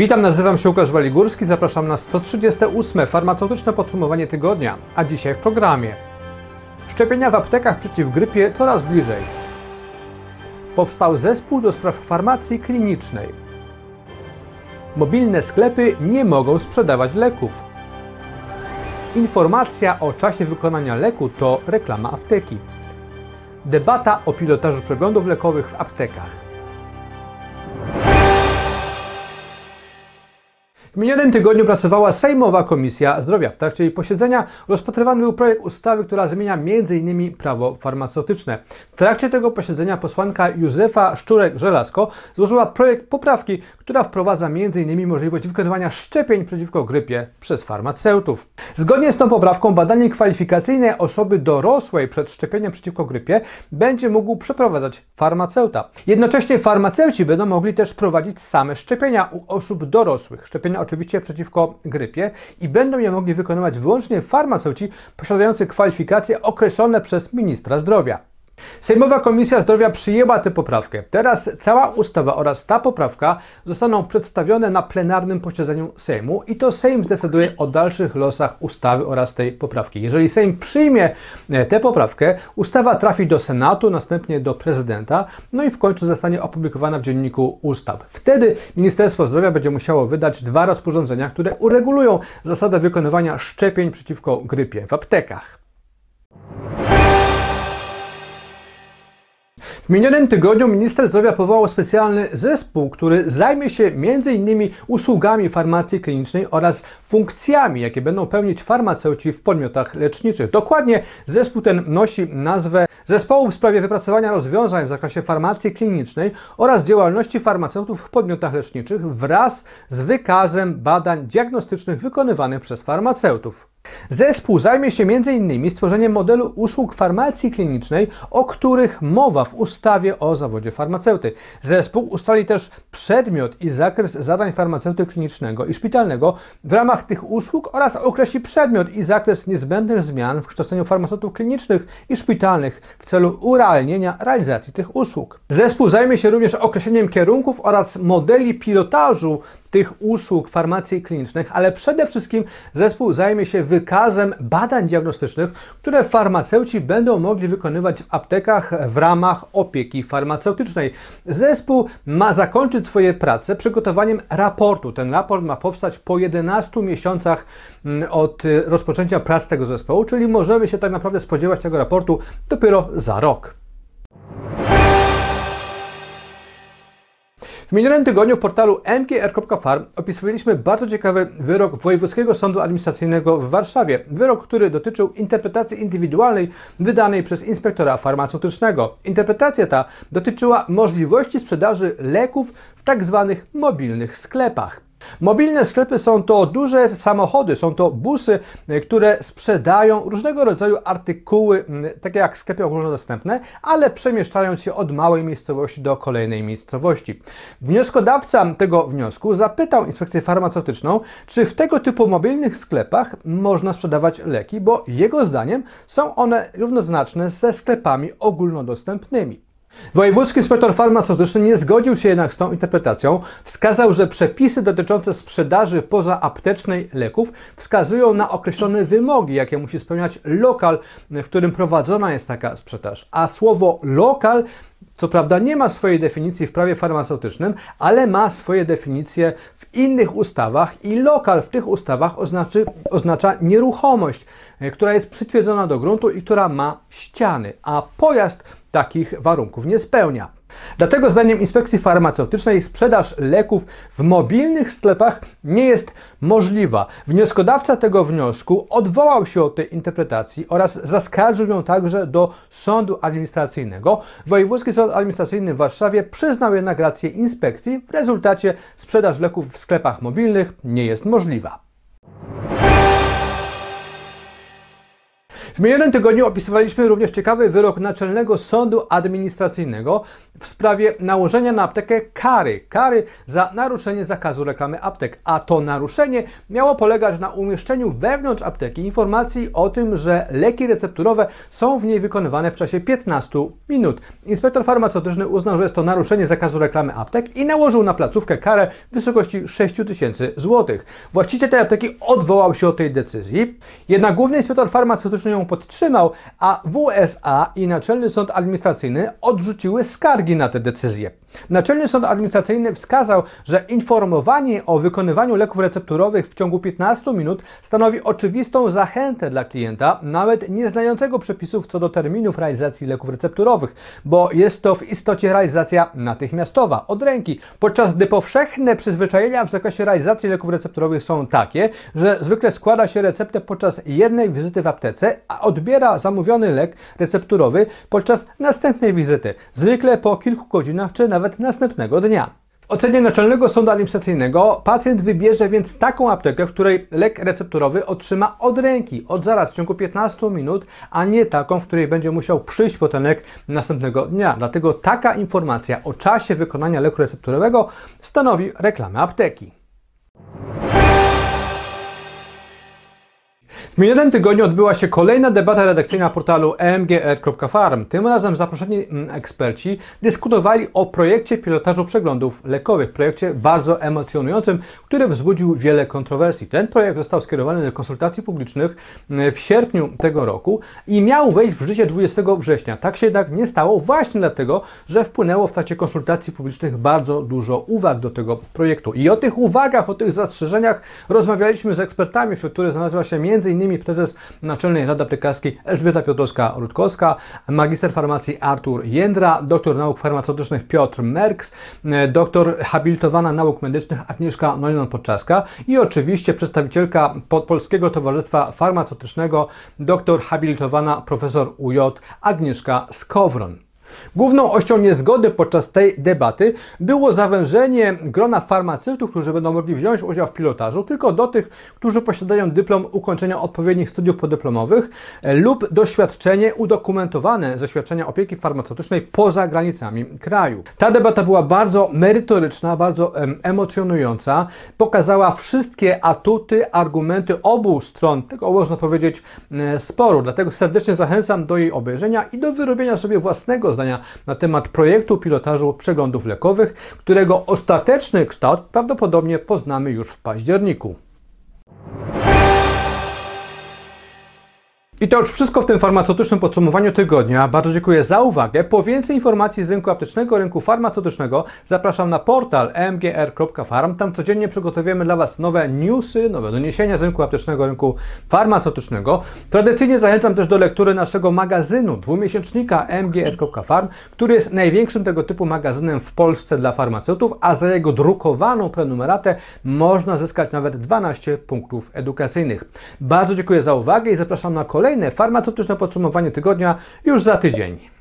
Witam, nazywam się Łukasz Waligórski, zapraszam na 138. farmaceutyczne podsumowanie tygodnia, a dzisiaj w programie. Szczepienia w aptekach przeciw grypie coraz bliżej. Powstał zespół do spraw farmacji klinicznej. Mobilne sklepy nie mogą sprzedawać leków. Informacja o czasie wykonania leku to reklama apteki. Debata o pilotażu przeglądów lekowych w aptekach. W minionym tygodniu pracowała Sejmowa Komisja Zdrowia. W trakcie jej posiedzenia rozpatrywany był projekt ustawy, która zmienia m.in. prawo farmaceutyczne. W trakcie tego posiedzenia posłanka Józefa Szczurek-Żelazko złożyła projekt poprawki, która wprowadza m.in. możliwość wykonywania szczepień przeciwko grypie przez farmaceutów. Zgodnie z tą poprawką badanie kwalifikacyjne osoby dorosłej przed szczepieniem przeciwko grypie będzie mógł przeprowadzać farmaceuta. Jednocześnie farmaceuci będą mogli też prowadzić same szczepienia u osób dorosłych. Szczepienia oczywiście przeciwko grypie i będą je mogli wykonywać wyłącznie farmaceuci posiadający kwalifikacje określone przez ministra zdrowia. Sejmowa Komisja Zdrowia przyjęła tę poprawkę. Teraz cała ustawa oraz ta poprawka zostaną przedstawione na plenarnym posiedzeniu Sejmu i to Sejm zdecyduje o dalszych losach ustawy oraz tej poprawki. Jeżeli Sejm przyjmie e, tę poprawkę, ustawa trafi do Senatu, następnie do prezydenta, no i w końcu zostanie opublikowana w Dzienniku Ustaw. Wtedy Ministerstwo Zdrowia będzie musiało wydać dwa rozporządzenia, które uregulują zasadę wykonywania szczepień przeciwko grypie w aptekach. W minionym tygodniu minister zdrowia powołał specjalny zespół, który zajmie się m.in. usługami farmacji klinicznej oraz funkcjami, jakie będą pełnić farmaceuci w podmiotach leczniczych. Dokładnie zespół ten nosi nazwę Zespołu w sprawie wypracowania rozwiązań w zakresie farmacji klinicznej oraz działalności farmaceutów w podmiotach leczniczych wraz z wykazem badań diagnostycznych wykonywanych przez farmaceutów. Zespół zajmie się m.in. stworzeniem modelu usług farmacji klinicznej, o których mowa w ustawie o zawodzie farmaceuty. Zespół ustali też przedmiot i zakres zadań farmaceuty klinicznego i szpitalnego w ramach tych usług oraz określi przedmiot i zakres niezbędnych zmian w kształceniu farmaceutów klinicznych i szpitalnych w celu urealnienia realizacji tych usług. Zespół zajmie się również określeniem kierunków oraz modeli pilotażu tych usług farmacji klinicznych, ale przede wszystkim zespół zajmie się wykazem badań diagnostycznych, które farmaceuci będą mogli wykonywać w aptekach w ramach opieki farmaceutycznej. Zespół ma zakończyć swoje prace przygotowaniem raportu. Ten raport ma powstać po 11 miesiącach mm, od y, rozpoczęcia prac tego zespołu, czyli możemy się tak naprawdę spodziewać tego raportu dopiero za rok. W minionym tygodniu w portalu mgr.farm opisywaliśmy bardzo ciekawy wyrok Wojewódzkiego Sądu Administracyjnego w Warszawie. Wyrok, który dotyczył interpretacji indywidualnej wydanej przez inspektora farmaceutycznego. Interpretacja ta dotyczyła możliwości sprzedaży leków w tzw. Tak mobilnych sklepach. Mobilne sklepy są to duże samochody, są to busy, e, które sprzedają różnego rodzaju artykuły, takie jak sklepy ogólnodostępne, ale przemieszczając się od małej miejscowości do kolejnej miejscowości. Wnioskodawca tego wniosku zapytał inspekcję farmaceutyczną, czy w tego typu mobilnych sklepach można sprzedawać leki, bo jego zdaniem są one równoznaczne ze sklepami ogólnodostępnymi. Wojewódzki inspektor farmaceutyczny nie zgodził się jednak z tą interpretacją. Wskazał, że przepisy dotyczące sprzedaży poza aptecznej leków wskazują na określone wymogi, jakie musi spełniać lokal, w którym prowadzona jest taka sprzedaż. A słowo lokal co prawda nie ma swojej definicji w prawie farmaceutycznym, ale ma swoje definicje w innych ustawach i lokal w tych ustawach oznaczy, oznacza nieruchomość, e, która jest przytwierdzona do gruntu i która ma ściany, a pojazd takich warunków nie spełnia. Dlatego zdaniem inspekcji farmaceutycznej sprzedaż leków w mobilnych sklepach nie jest możliwa. Wnioskodawca tego wniosku odwołał się od tej interpretacji oraz zaskarżył ją także do sądu administracyjnego. Wojewódzki Sąd Administracyjny w Warszawie przyznał jednak rację inspekcji. W rezultacie sprzedaż leków w sklepach mobilnych nie jest możliwa. W minionym tygodniu opisywaliśmy również ciekawy wyrok Naczelnego Sądu Administracyjnego w sprawie nałożenia na aptekę kary. Kary za naruszenie zakazu reklamy aptek. A to naruszenie miało polegać na umieszczeniu wewnątrz apteki informacji o tym, że leki recepturowe są w niej wykonywane w czasie 15 minut. Inspektor farmaceutyczny uznał, że jest to naruszenie zakazu reklamy aptek i nałożył na placówkę karę w wysokości 6 tysięcy złotych. Właściciel tej apteki odwołał się od tej decyzji, jednak główny inspektor farmaceutyczny ją podtrzymał, a WSA i Naczelny Sąd Administracyjny odrzuciły skargi na te decyzje. Naczelny Sąd Administracyjny wskazał, że informowanie o wykonywaniu leków recepturowych w ciągu 15 minut stanowi oczywistą zachętę dla klienta, nawet nie znającego przepisów co do terminów realizacji leków recepturowych, bo jest to w istocie realizacja natychmiastowa, od ręki, podczas gdy powszechne przyzwyczajenia w zakresie realizacji leków recepturowych są takie, że zwykle składa się receptę podczas jednej wizyty w aptece, odbiera zamówiony lek recepturowy podczas następnej wizyty, zwykle po kilku godzinach czy nawet następnego dnia W ocenie Naczelnego Sądu Administracyjnego pacjent wybierze więc taką aptekę, w której lek recepturowy otrzyma od ręki, od zaraz, w ciągu 15 minut, a nie taką, w której będzie musiał przyjść po ten lek następnego dnia. Dlatego taka informacja o czasie wykonania leku recepturowego stanowi reklamę apteki. W minionym tygodniu odbyła się kolejna debata redakcyjna portalu mgr.farm. Tym razem zaproszeni mm, eksperci dyskutowali o projekcie pilotażu przeglądów lekowych, projekcie bardzo emocjonującym, który wzbudził wiele kontrowersji. Ten projekt został skierowany do konsultacji publicznych mm, w sierpniu tego roku i miał wejść w życie 20 września. Tak się jednak nie stało właśnie dlatego, że wpłynęło w trakcie konsultacji publicznych bardzo dużo uwag do tego projektu. I o tych uwagach, o tych zastrzeżeniach rozmawialiśmy z ekspertami, wśród których znalazła się m.in innymi prezes Naczelnej Rady Aptekarskiej Elżbieta Piotrowska-Rutkowska, magister farmacji Artur Jędra, doktor nauk farmaceutycznych Piotr Merks, e, doktor habilitowana nauk medycznych Agnieszka Nojnan-Podczaska i oczywiście przedstawicielka Polskiego Towarzystwa Farmaceutycznego, doktor habilitowana profesor UJ Agnieszka Skowron. Główną ością niezgody podczas tej debaty było zawężenie grona farmaceutów, którzy będą mogli wziąć udział w pilotażu, tylko do tych, którzy posiadają dyplom ukończenia odpowiednich studiów podyplomowych e, lub doświadczenie udokumentowane ze świadczenia opieki farmaceutycznej poza granicami kraju. Ta debata była bardzo merytoryczna, bardzo emocjonująca, pokazała wszystkie atuty, argumenty obu stron tego, można powiedzieć, e, sporu. Dlatego serdecznie zachęcam do jej obejrzenia i do wyrobienia sobie własnego zdania na temat projektu pilotażu przeglądów lekowych, którego ostateczny kształt prawdopodobnie poznamy już w październiku. I to już wszystko w tym farmaceutycznym podsumowaniu tygodnia. Bardzo dziękuję za uwagę. Po więcej informacji z rynku aptecznego, rynku farmaceutycznego zapraszam na portal mgr.farm. Tam codziennie przygotowujemy dla Was nowe newsy, nowe doniesienia z rynku aptecznego, rynku farmaceutycznego. Tradycyjnie zachęcam też do lektury naszego magazynu, dwumiesięcznika mgr.farm, który jest największym tego typu magazynem w Polsce dla farmaceutów, a za jego drukowaną prenumeratę można zyskać nawet 12 punktów edukacyjnych. Bardzo dziękuję za uwagę i zapraszam na kolejne kolejne farmaceutyczne podsumowanie tygodnia już za tydzień.